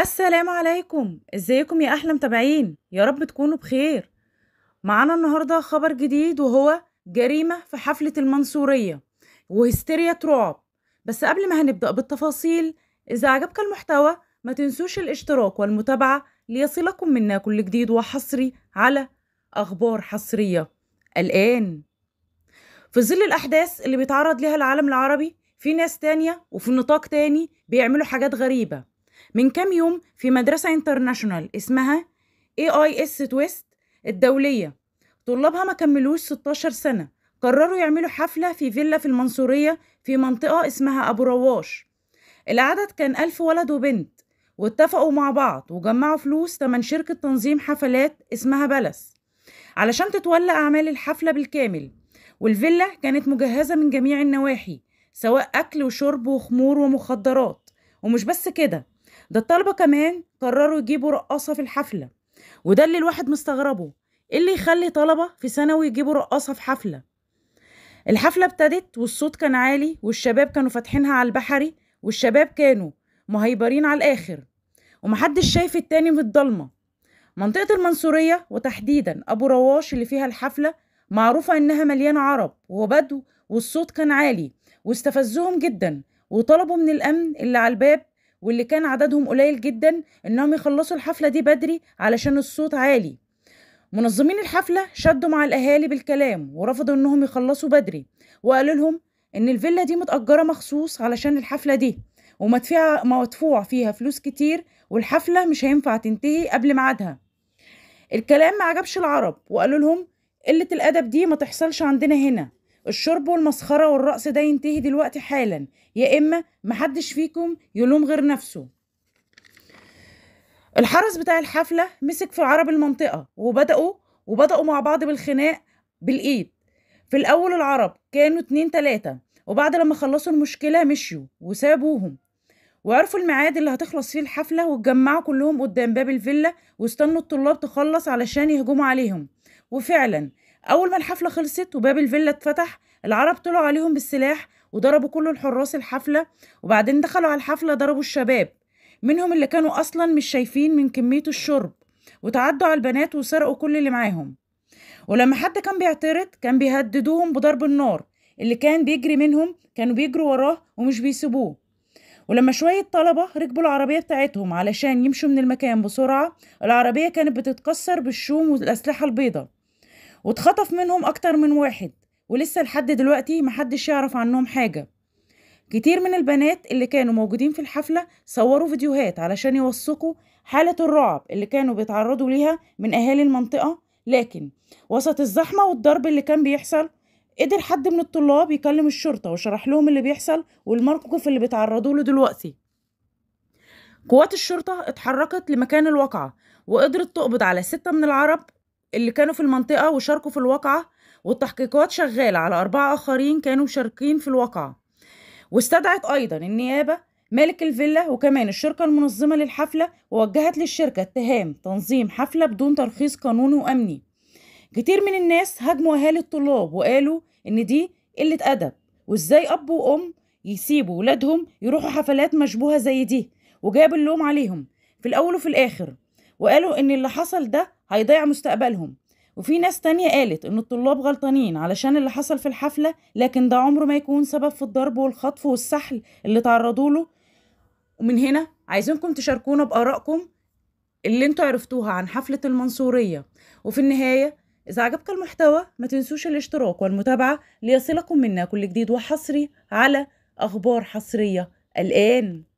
السلام عليكم ازيكم يا احلى متابعين يا رب تكونوا بخير معانا النهارده خبر جديد وهو جريمه في حفله المنصوريه وهستيريا رعب بس قبل ما هنبدا بالتفاصيل اذا عجبك المحتوى ما تنسوش الاشتراك والمتابعه ليصلكم منا كل جديد وحصري على اخبار حصريه الان في ظل الاحداث اللي بيتعرض لها العالم العربي في ناس تانية وفي نطاق تاني بيعملوا حاجات غريبه من كام يوم في مدرسة انترناشونال اسمها اي اي اس تويست الدولية طلابها ما كملوش 16 سنة قرروا يعملوا حفلة في فيلا في المنصورية في منطقة اسمها أبو رواش العدد كان ألف ولد وبنت واتفقوا مع بعض وجمعوا فلوس تمن شركة تنظيم حفلات اسمها بلس علشان تتولى أعمال الحفلة بالكامل والفيلا كانت مجهزة من جميع النواحي سواء أكل وشرب وخمور ومخدرات ومش بس كده ده الطلبة كمان قرروا يجيبوا رقاصة في الحفلة وده اللي الواحد مستغربه ايه اللي يخلي طلبة في ثانوي يجيبوا رقاصة في حفلة الحفلة ابتدت والصوت كان عالي والشباب كانوا فاتحينها على البحري والشباب كانوا مهيبرين على الآخر ومحدش شايف التاني في الضلمة منطقة المنصورية وتحديدا أبو رواش اللي فيها الحفلة معروفة إنها مليانة عرب وبدو والصوت كان عالي واستفزهم جدا وطلبوا من الأمن اللي على الباب واللي كان عددهم قليل جدا انهم يخلصوا الحفله دي بدري علشان الصوت عالي منظمين الحفله شدوا مع الاهالي بالكلام ورفضوا انهم يخلصوا بدري وقالوا لهم ان الفيلا دي متاجره مخصوص علشان الحفله دي ومدفوع مدفوع فيها فلوس كتير والحفله مش هينفع تنتهي قبل ميعادها الكلام ما عجبش العرب وقالوا لهم قله الادب دي ما تحصلش عندنا هنا الشرب والمسخرة والرقص ده ينتهي دلوقتي حالا يا إما محدش فيكم يلوم غير نفسه الحرس بتاع الحفلة مسك في عرب المنطقة وبدأوا وبدأوا مع بعض بالخناق بالإيد في الأول العرب كانوا اتنين تلاتة وبعد لما خلصوا المشكلة مشيوا وسابوهم وعرفوا الميعاد اللي هتخلص فيه الحفلة واتجمعوا كلهم قدام باب الفيلا واستنوا الطلاب تخلص علشان يهجموا عليهم وفعلا أول ما الحفلة خلصت وباب الفيلا اتفتح العرب طلعوا عليهم بالسلاح وضربوا كل الحراس الحفلة وبعدين دخلوا على الحفلة ضربوا الشباب منهم اللي كانوا أصلا مش شايفين من كمية الشرب وتعدوا على البنات وسرقوا كل اللي معاهم ولما حد كان بيعترض كان بيهددوهم بضرب النار اللي كان بيجري منهم كانوا بيجروا وراه ومش بيسيبوه ولما شوية طلبة ركبوا العربية بتاعتهم علشان يمشوا من المكان بسرعة العربية كانت بتتكسر بالشوم والأسلحة البيضة واتخطف منهم أكتر من واحد ولسه لحد دلوقتي محدش يعرف عنهم حاجة كتير من البنات اللي كانوا موجودين في الحفلة صوروا فيديوهات علشان يوثقوا حالة الرعب اللي كانوا بيتعرضوا ليها من أهالي المنطقة لكن وسط الزحمة والضرب اللي كان بيحصل قدر حد من الطلاب يكلم الشرطة وشرح لهم اللي بيحصل والموقف اللي بيتعرضوا له دلوقتي قوات الشرطة اتحركت لمكان الواقعة وقدرت تقبض على ستة من العرب اللي كانوا في المنطقة وشاركوا في الواقعة والتحقيقات شغالة على أربعة آخرين كانوا شاركين في الواقعة واستدعت أيضا النيابة مالك الفيلا وكمان الشركة المنظمة للحفلة ووجهت للشركة اتهام تنظيم حفلة بدون ترخيص قانوني وأمني كتير من الناس هاجموا أهالي الطلاب وقالوا إن دي قلة أدب وإزاي أب وأم يسيبوا ولادهم يروحوا حفلات مشبوهة زي دي وجاب اللوم عليهم في الأول وفي الآخر وقالوا إن اللي حصل ده هيضيع مستقبلهم وفي ناس تانية قالت إن الطلاب غلطانين علشان اللي حصل في الحفلة لكن ده عمره ما يكون سبب في الضرب والخطف والسحل اللي تعرضوا له ومن هنا عايزينكم تشاركونا بآرائكم اللي انتوا عرفتوها عن حفلة المنصورية وفي النهاية إذا عجبك المحتوى ما تنسوش الاشتراك والمتابعة ليصلكم منا كل جديد وحصري على أخبار حصرية الآن